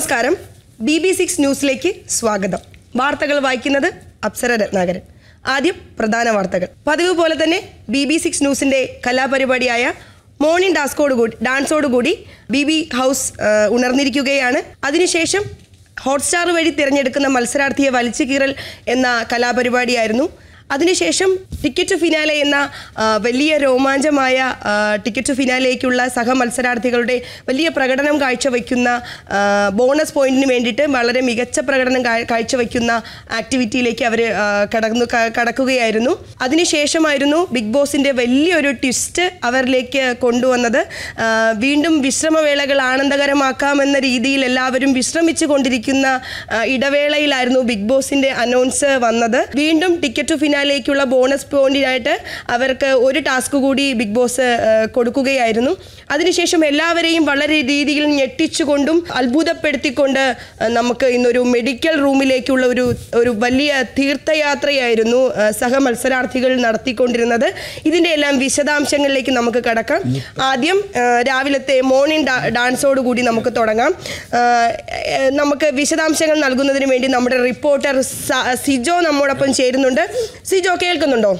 നമസ്കാരം B B six ന്യൂസിലേക്ക് സ്വാഗതം വാർത്തകൾ വായിക്കുന്നത് അപ്സര രത്നാകരൻ ആദ്യം പ്രധാന വാർത്തകൾ പതിവ് പോലെ തന്നെ ബി ബി സിക്സ് ന്യൂസിന്റെ കലാപരിപാടിയായ മോർണിംഗ് ഡാസ്കോടുകൂടി ഡാൻസോടുകൂടി ബി ബി ഹൗസ് ഉണർന്നിരിക്കുകയാണ് അതിനുശേഷം ഹോട്ട്സ്റ്റാർ വഴി തിരഞ്ഞെടുക്കുന്ന മത്സരാർത്ഥിയെ വലിച്ചു കീറൽ എന്ന കലാപരിപാടിയായിരുന്നു അതിനുശേഷം ടിക്കറ്റ് ഫിനാലെ എന്ന വലിയ രോമാഞ്ചമായ ടിക്കറ്റ് ഫിനാലേക്കുള്ള സഹ മത്സരാർത്ഥികളുടെ വലിയ പ്രകടനം കാഴ്ചവെക്കുന്ന ബോണസ് പോയിന്റിന് വേണ്ടിയിട്ട് വളരെ മികച്ച പ്രകടനം കാഴ്ചവെക്കുന്ന ആക്ടിവിറ്റിയിലേക്ക് അവർ കടന്നു കടക്കുകയായിരുന്നു അതിനുശേഷമായിരുന്നു ബിഗ് ബോസിൻ്റെ വലിയൊരു ട്വിസ്റ്റ് അവരിലേക്ക് കൊണ്ടുവന്നത് വീണ്ടും വിശ്രമവേളകൾ ആനന്ദകരമാക്കാമെന്ന രീതിയിൽ എല്ലാവരും വിശ്രമിച്ചു കൊണ്ടിരിക്കുന്ന ഇടവേളയിലായിരുന്നു ബിഗ് ബോസിൻ്റെ അനൗൺസ് വന്നത് വീണ്ടും ടിക്കറ്റ് ഫിനാൽ ഇന്ത്യയിലേക്കുള്ള ബോണസ് പോയിന്റിനായിട്ട് അവർക്ക് ഒരു ടാസ്ക് കൂടി ബിഗ് ബോസ് കൊടുക്കുകയായിരുന്നു അതിനുശേഷം എല്ലാവരെയും വളരെ രീതിയിൽ ഞെട്ടിച്ചുകൊണ്ടും അത്ഭുതപ്പെടുത്തിക്കൊണ്ട് നമുക്ക് ഇന്നൊരു മെഡിക്കൽ റൂമിലേക്കുള്ള ഒരു ഒരു വലിയ തീർത്ഥയാത്രയായിരുന്നു സഹ മത്സരാർത്ഥികൾ നടത്തിക്കൊണ്ടിരുന്നത് ഇതിൻ്റെ എല്ലാം വിശദാംശങ്ങളിലേക്ക് നമുക്ക് കടക്കാം ആദ്യം രാവിലത്തെ മോർണിംഗ് ഡാൻസോട് കൂടി നമുക്ക് തുടങ്ങാം നമുക്ക് വിശദാംശങ്ങൾ നൽകുന്നതിന് വേണ്ടി നമ്മുടെ റിപ്പോർട്ടർ സിജോ നമ്മോടൊപ്പം ചേരുന്നുണ്ട് സിജോ കേൾക്കുന്നുണ്ടോ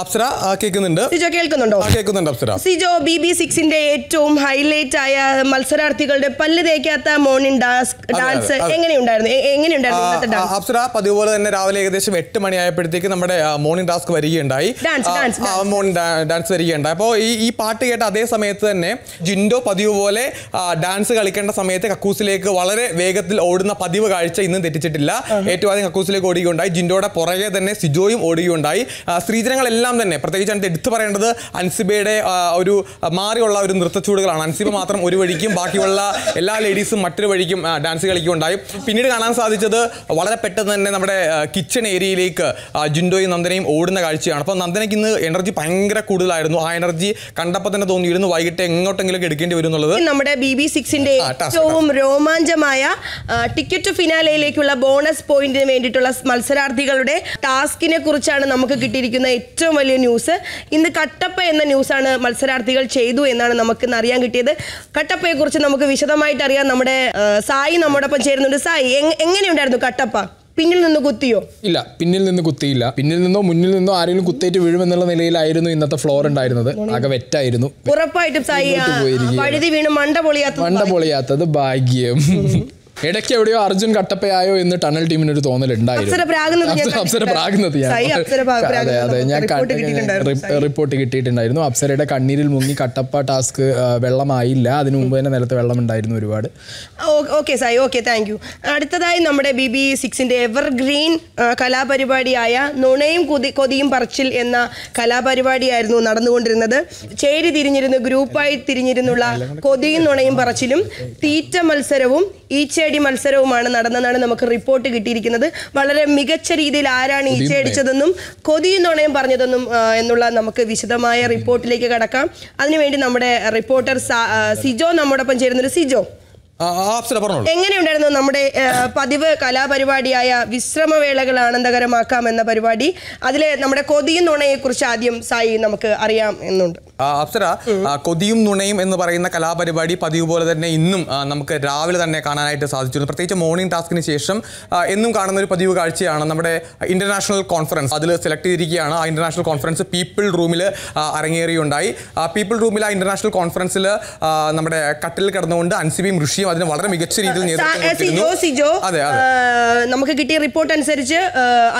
അപ്സര കേൾക്കുന്നുണ്ട് സിജോ കേൾക്കുന്നുണ്ടോ കേൾക്കുന്നുണ്ട് അപ്സര സിജോ ബി ബി സിക്സിന്റെ ഏറ്റവും ഹൈലൈറ്റ് ആയ മത്സരാർത്ഥികളുടെ പല്ല് തേക്കാത്ത മോർണിംഗ് ഡാൻസ് ഡാൻസ് എങ്ങനെയുണ്ടായിരുന്നു എങ്ങനെയുണ്ടായിരുന്നു അപ്സര പതിവ് തന്നെ രാവിലെ ഏകദേശം എട്ട് ആയപ്പോഴത്തേക്ക് നമ്മുടെ മോർണിംഗ് ടാസ്ക് വരികയുണ്ടായി മോർണിംഗ് ഡാൻസ് വരികയുണ്ടായി അപ്പോൾ ഈ ഈ പാട്ട് കേട്ട അതേ സമയത്ത് തന്നെ ജിൻഡോ പതിവ് പോലെ ഡാൻസ് കളിക്കേണ്ട സമയത്ത് കക്കൂസിലേക്ക് വളരെ വേഗത്തിൽ ഓടുന്ന പതിവ് കാഴ്ച ഇന്നും തെറ്റിച്ചിട്ടില്ല ഏറ്റവും ആദ്യം കക്കൂസിലേക്ക് ഓടുകയുണ്ടായി ജിൻഡോയുടെ പുറകെ തന്നെ സിജോയും ഓടുകയുണ്ടായി സ്ത്രീജനങ്ങളെല്ലാം തന്നെ പ്രത്യേകിച്ച് അതിൻ്റെ എടുത്തു പറയേണ്ടത് അൻസിബയുടെ ഒരു മാറിയുള്ള ഒരു നൃത്തച്ചൂടുകളാണ് അൻസിബ മാത്രം ഒരു വഴിക്കും ബാക്കിയുള്ള എല്ലാ ലേഡീസും മറ്റൊരു വഴിക്കും ഡാൻസ് കളിക്കുകയുണ്ടായി പിന്നീട് കാണാൻ സാധിച്ചത് വളരെ പെട്ടെന്ന് തന്നെ നമ്മുടെ കിച്ചൺ ഏരിയയിലേക്ക് ജിൻഡോയും നന്ദനയും ഓടുന്ന കാഴ്ചയാണ് അപ്പോൾ നന്ദനയ്ക്ക് ഇന്ന് എനർജി ഭയങ്കര കൂടുതലായിരുന്നു ആ എനർജി കണ്ടപ്പോൾ തന്നെ തോന്നിയിരുന്നു വൈകിട്ട് എങ്ങോട്ടെങ്കിലും എടുക്കേണ്ടി വരും എന്നുള്ളത് നമ്മുടെ ബി ബി സിക്സിന്റെ ഏറ്റവും രോമാഞ്ചമായ ടിക്കറ്റ് ഫിനാലയിലേക്കുള്ള ബോണസ് പോയിന്റിന് വേണ്ടിയിട്ടുള്ള മത്സരാർത്ഥികളുടെ ടാസ്കിനെ കുറിച്ച് കുറിച്ചാണ് നമുക്ക് കിട്ടിയിരിക്കുന്ന ഏറ്റവും വലിയ ന്യൂസ് ഇന്ന് കട്ടപ്പ എന്ന ന്യൂസാണ് മത്സരാർത്ഥികൾ ചെയ്തു എന്നാണ് നമുക്ക് ഇന്ന് അറിയാൻ കിട്ടിയത് കുറിച്ച് നമുക്ക് വിശദമായിട്ട് അറിയാം നമ്മുടെ സായി നമ്മോടൊപ്പം ചേരുന്നുണ്ട് സായി എങ്ങനെയുണ്ടായിരുന്നു കട്ടപ്പ പിന്നിൽ നിന്ന് കുത്തിയോ ഇല്ല പിന്നിൽ നിന്ന് കുത്തിയില്ല പിന്നിൽ നിന്നോ മുന്നിൽ നിന്നോ ആരെങ്കിലും കുത്തേറ്റ് വീഴുമെന്നുള്ള നിലയിലായിരുന്നു ഇന്നത്തെ ഫ്ലോർ ഉണ്ടായിരുന്നത് ആകെ വെറ്റായിരുന്നു ഉറപ്പായിട്ടും പഴുതി വീണ് മണ്ട പൊളിയാത്തത് മണ്ട പൊളിയാത്തത് ഭാഗ്യം ഇടയ്ക്ക് എവിടെയോ അർജുൻ കട്ടപ്പയായോ എന്ന് ടണൽ ടീമിന് ഒരു തോന്നലുണ്ടായിരുന്നു ഞാൻ റിപ്പോർട്ട് കിട്ടിയിട്ടുണ്ടായിരുന്നു അപ്സരയുടെ കണ്ണീരിൽ മുങ്ങി കട്ടപ്പ ടാസ്ക് വെള്ളമായില്ല അതിനു മുമ്പ് തന്നെ നിലത്ത് വെള്ളം ഉണ്ടായിരുന്നു ഒരുപാട് okay Sai okay thank you അടുത്തതായി നമ്മുടെ ബി ബി സിക്സിന്റെ എവർഗ്രീൻ കലാപരിപാടിയായ നുണയും കൊതി കൊതിയും പറച്ചിൽ എന്ന കലാപരിപാടിയായിരുന്നു നടന്നുകൊണ്ടിരുന്നത് ചേരി തിരിഞ്ഞിരുന്ന് ഗ്രൂപ്പായി തിരിഞ്ഞിരുന്നുള്ള കൊതിയും നുണയും പറച്ചിലും തീറ്റ മത്സരവും ഈച്ചയടി മത്സരവുമാണ് നടന്നതെന്നാണ് നമുക്ക് റിപ്പോർട്ട് കിട്ടിയിരിക്കുന്നത് വളരെ മികച്ച രീതിയിൽ ആരാണ് ഈച്ചയടിച്ചതെന്നും കൊതിയെന്നോണയും പറഞ്ഞതെന്നും എന്നുള്ള നമുക്ക് വിശദമായ റിപ്പോർട്ടിലേക്ക് കടക്കാം അതിനുവേണ്ടി നമ്മുടെ റിപ്പോർട്ടർ സിജോ നമ്മോടൊപ്പം ചേരുന്നൊരു സിജോ എങ്ങനെയുണ്ടായിരുന്നു നമ്മുടെ പതിവ് കലാപരിപാടിയായ വിശ്രമവേളകൾ ആനന്ദകരമാക്കാം എന്ന പരിപാടി അതിലെ നമ്മുടെ കൊതിയും നുണയെ കുറിച്ച് ആദ്യം സായി നമുക്ക് അറിയാം എന്നുണ്ട് അപ്സര കൊതിയും നുണയും എന്ന് പറയുന്ന കലാപരിപാടി പതിവ് പോലെ തന്നെ ഇന്നും നമുക്ക് രാവിലെ തന്നെ കാണാനായിട്ട് സാധിച്ചിരുന്നു പ്രത്യേകിച്ച് മോർണിംഗ് ടാസ്കിന് ശേഷം എന്നും കാണുന്ന ഒരു പതിവ് കാഴ്ചയാണ് നമ്മുടെ ഇന്റർനാഷണൽ കോൺഫറൻസ് അതിൽ സെലക്ട് ചെയ്തിരിക്കുകയാണ് ആ ഇന്റർനാഷണൽ കോൺഫറൻസ് പീപ്പിൾ റൂമിൽ അരങ്ങേറിയുണ്ടായി ആ പീപ്പിൾ റൂമിൽ ആ ഇന്റർനാഷണൽ കോൺഫറൻസിൽ നമ്മുടെ കട്ടിൽ കിടന്നുകൊണ്ട് അൻസിബിയും ഋഷിയും അതിന് വളരെ മികച്ച രീതിയിൽ നേതൃത്വം അതെ അതെ നമുക്ക് കിട്ടിയ റിപ്പോർട്ട് അനുസരിച്ച്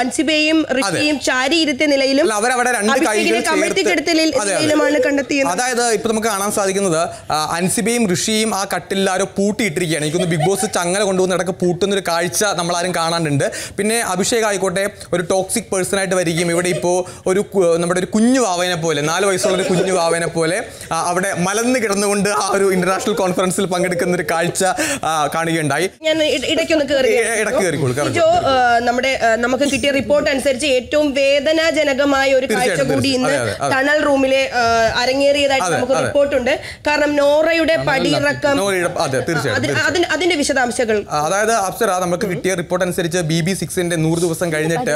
അൻസിബയും ഋഷിയും ചാരി ഇരുത്തിയ നിലയിലും അവരവിടെ രണ്ട് കൈകൾ കണ്ടെത്തിയത് അതായത് ഇപ്പൊ നമുക്ക് കാണാൻ സാധിക്കുന്നത് അൻസിബയും ഋഷിയും ആ കട്ടിൽ ആരോ പൂട്ടിയിട്ടിരിക്കുകയാണ് എനിക്കൊന്ന് ബിഗ് ബോസ് ചങ്ങല കൊണ്ടുവന്ന് ഇടക്ക് പൂട്ടുന്ന ഒരു കാഴ്ച നമ്മൾ ആരും കാണാനുണ്ട് പിന്നെ അഭിഷേക് ആയിക്കോട്ടെ ഒരു ടോക്സിക് പേഴ്സൺ ആയിട്ട് വരികയും ഇവിടെ ഇപ്പോൾ ഒരു നമ്മുടെ ഒരു കുഞ്ഞു വാവനെ പോലെ നാല് വയസ്സുള്ള ഒരു കുഞ്ഞു വാവനെ പോലെ അവിടെ മലന്ന് കിടന്നുകൊണ്ട് ആ ഒരു ഇന്റർനാഷണൽ കോൺഫറൻസിൽ പങ്കെടുക്കുന്ന ഒരു കാഴ്ച കാണുകയുണ്ടായി ഞാൻ നമ്മുടെ നമുക്ക് കിട്ടിയ റിപ്പോർട്ട് അനുസരിച്ച് ഏറ്റവും വേദനാജനകമായ ഒരു കാഴ്ച കൂടി ഇന്ന് തണൽ റൂമിലെ അരങ്ങേറിയതായിട്ട് നമുക്ക് റിപ്പോർട്ടുണ്ട് കാരണം നോറയുടെ പടിയിറക്കം അതെ അതിന്റെ വിശദാംശങ്ങൾ അതായത് അപ്സര നമുക്ക് കിട്ടിയ റിപ്പോർട്ട് അനുസരിച്ച് ബി ബി സിക്സിന്റെ നൂറ് ദിവസം കഴിഞ്ഞിട്ട്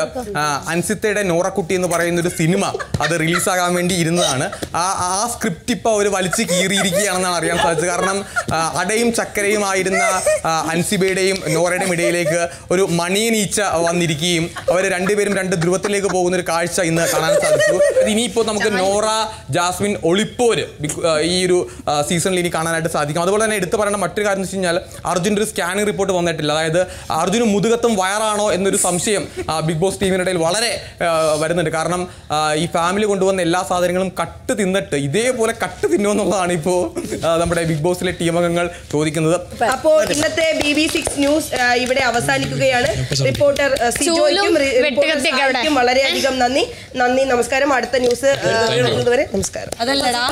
അൻസിത്തയുടെ നോറക്കുട്ടി എന്ന് പറയുന്ന ഒരു സിനിമ അത് റിലീസാകാൻ വേണ്ടി ഇരുന്നതാണ് ആ ആ സ്ക്രിപ്റ്റ് ഇപ്പൊ അവർ വലിച്ചു കീറിയിരിക്കുകയാണെന്നാണ് അറിയാൻ സാധിച്ചത് കാരണം അടയും ചക്കരയും ആയിരുന്ന അൻസിബയുടെയും നോറയുടെയും ഇടയിലേക്ക് ഒരു മണിയനീച്ച വന്നിരിക്കുകയും അവർ രണ്ടുപേരും രണ്ട് ധ്രുവത്തിലേക്ക് പോകുന്ന ഒരു കാഴ്ച ഇന്ന് കാണാൻ സാധിച്ചു ഇനിയിപ്പോ നമുക്ക് നോറ ജാസ്മിൻ വിൻ ഒളിപ്പോര് ഈ ഒരു സീസണിൽ ഇനി കാണാനായിട്ട് സാധിക്കും അതുപോലെ തന്നെ എടുത്തു പറയേണ്ട മറ്റൊരു കാര്യം എന്ന് വെച്ച് കഴിഞ്ഞാൽ അർജുൻ്റെ ഒരു സ്കാനിംഗ് റിപ്പോർട്ട് വന്നിട്ടില്ല അതായത് അർജുന് മുതുകത്തും വയറാണോ എന്നൊരു സംശയം ബിഗ് ബോസ് ടീമിനിടയിൽ വളരെ വരുന്നുണ്ട് കാരണം ഈ ഫാമിലി കൊണ്ടുവന്ന എല്ലാ സാധനങ്ങളും കട്ട് തിന്നിട്ട് ഇതേപോലെ കട്ട് തിന്നുമെന്നുള്ളതാണ് ഇപ്പോൾ നമ്മുടെ ബിഗ് ബോസിലെ ടീം അംഗങ്ങൾ ചോദിക്കുന്നത് അപ്പോൾ ഇന്നത്തെ ബി ബി സിക്സ് ന്യൂസ് ഇവിടെ അവസാനിക്കുകയാണ് റിപ്പോർട്ടർ സിജോയ്ക്കും വളരെയധികം നന്ദി നന്ദി നമസ്കാരം അടുത്ത ന്യൂസ് വരെ നമസ്കാരം